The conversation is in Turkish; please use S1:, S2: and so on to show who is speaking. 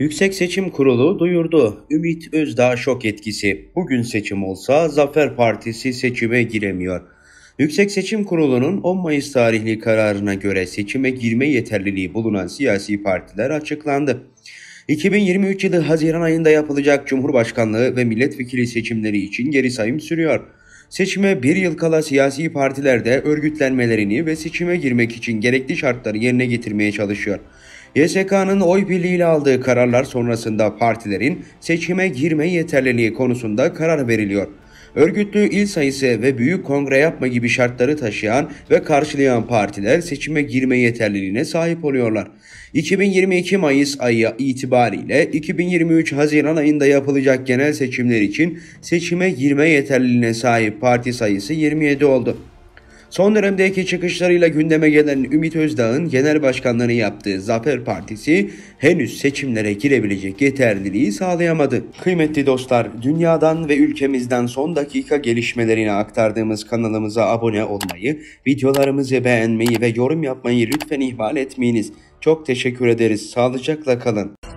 S1: Yüksek Seçim Kurulu duyurdu. Ümit Özdağ şok etkisi. Bugün seçim olsa Zafer Partisi seçime giremiyor. Yüksek Seçim Kurulu'nun 10 Mayıs tarihli kararına göre seçime girme yeterliliği bulunan siyasi partiler açıklandı. 2023 yılı Haziran ayında yapılacak Cumhurbaşkanlığı ve milletvekili seçimleri için geri sayım sürüyor. Seçime bir yıl kala siyasi partiler de örgütlenmelerini ve seçime girmek için gerekli şartları yerine getirmeye çalışıyor. YSK'nın oy birliğiyle aldığı kararlar sonrasında partilerin seçime girme yeterliliği konusunda karar veriliyor. Örgütlü il sayısı ve büyük kongre yapma gibi şartları taşıyan ve karşılayan partiler seçime girme yeterliliğine sahip oluyorlar. 2022 Mayıs ayı itibariyle 2023 Haziran ayında yapılacak genel seçimler için seçime girme yeterliliğine sahip parti sayısı 27 oldu. Son dönemdeki çıkışlarıyla gündeme gelen Ümit Özdağ'ın genel başkanlığını yaptığı Zafer Partisi henüz seçimlere girebilecek yeterliliği sağlayamadı. Kıymetli dostlar, dünyadan ve ülkemizden son dakika gelişmelerini aktardığımız kanalımıza abone olmayı, videolarımızı beğenmeyi ve yorum yapmayı lütfen ihmal etmeyiniz. Çok teşekkür ederiz. Sağlıcakla kalın.